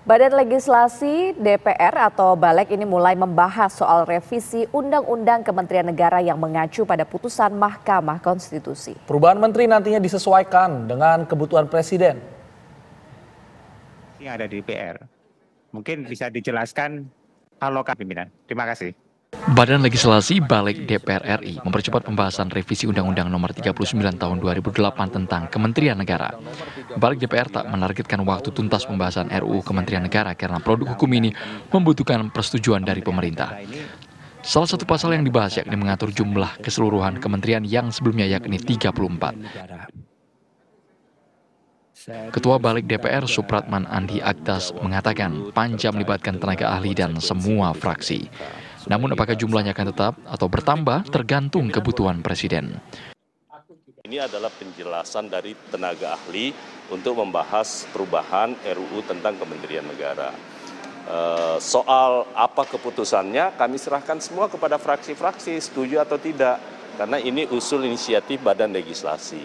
Badan Legislasi DPR atau Balek ini mulai membahas soal revisi Undang-Undang Kementerian Negara yang mengacu pada putusan Mahkamah Konstitusi. Perubahan menteri nantinya disesuaikan dengan kebutuhan Presiden. Ini ada di DPR. Mungkin bisa dijelaskan alokasi pimpinan. Terima kasih. Badan Legislasi Balik DPR RI mempercepat pembahasan revisi Undang-Undang Nomor 39 Tahun 2008 tentang Kementerian Negara. Balik DPR tak menargetkan waktu tuntas pembahasan RUU Kementerian Negara karena produk hukum ini membutuhkan persetujuan dari pemerintah. Salah satu pasal yang dibahas yakni mengatur jumlah keseluruhan kementerian yang sebelumnya yakni 34. Ketua Balik DPR Supratman Andi Aktas mengatakan panja melibatkan tenaga ahli dan semua fraksi. Namun apakah jumlahnya akan tetap atau bertambah tergantung kebutuhan Presiden. Ini adalah penjelasan dari tenaga ahli untuk membahas perubahan RUU tentang Kementerian Negara. Eh, soal apa keputusannya kami serahkan semua kepada fraksi-fraksi setuju atau tidak karena ini usul inisiatif Badan Legislasi.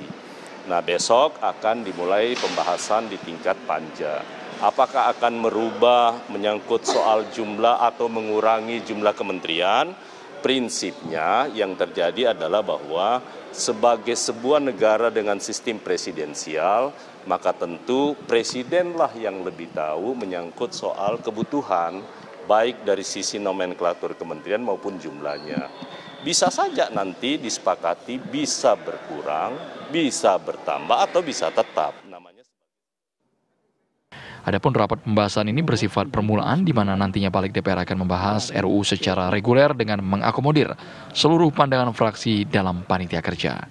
Nah besok akan dimulai pembahasan di tingkat panja apakah akan merubah menyangkut soal jumlah atau mengurangi jumlah kementerian, prinsipnya yang terjadi adalah bahwa sebagai sebuah negara dengan sistem presidensial, maka tentu presidenlah yang lebih tahu menyangkut soal kebutuhan baik dari sisi nomenklatur kementerian maupun jumlahnya. Bisa saja nanti disepakati bisa berkurang, bisa bertambah atau bisa tetap. Adapun rapat pembahasan ini bersifat permulaan di mana nantinya balik DPR akan membahas RUU secara reguler dengan mengakomodir seluruh pandangan fraksi dalam panitia kerja.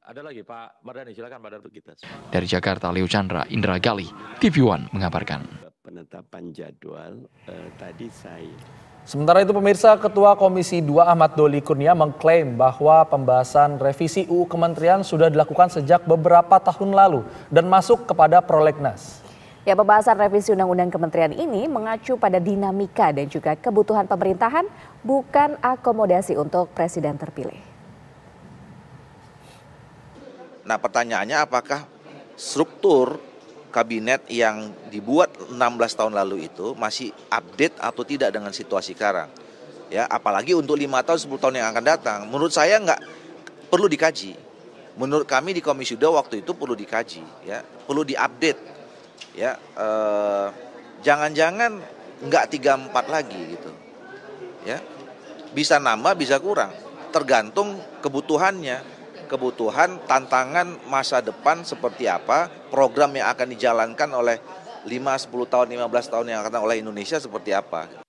Ada lagi Pak Mardani, silakan Pak kita. Dari Jakarta, Leo Chandra, Indra Gali, TV One mengabarkan. Penetapan jadwal eh, tadi saya. Sementara itu pemirsa, Ketua Komisi 2 Ahmad Doli Kurnia mengklaim bahwa pembahasan revisi UU Kementerian sudah dilakukan sejak beberapa tahun lalu dan masuk kepada prolegnas. Ya, pembahasan revisi Undang-Undang Kementerian ini mengacu pada dinamika dan juga kebutuhan pemerintahan, bukan akomodasi untuk presiden terpilih. Nah, pertanyaannya apakah struktur kabinet yang dibuat 16 tahun lalu itu masih update atau tidak dengan situasi sekarang? Ya, apalagi untuk lima tahun, 10 tahun yang akan datang. Menurut saya nggak perlu dikaji. Menurut kami di Komisi 2 waktu itu perlu dikaji, ya, perlu diupdate ya jangan eh, jangan-jangan nggak tiga empat lagi gitu ya bisa nambah bisa kurang tergantung kebutuhannya kebutuhan tantangan masa depan seperti apa program yang akan dijalankan oleh 5 10 tahun 15 tahun yang akan oleh Indonesia seperti apa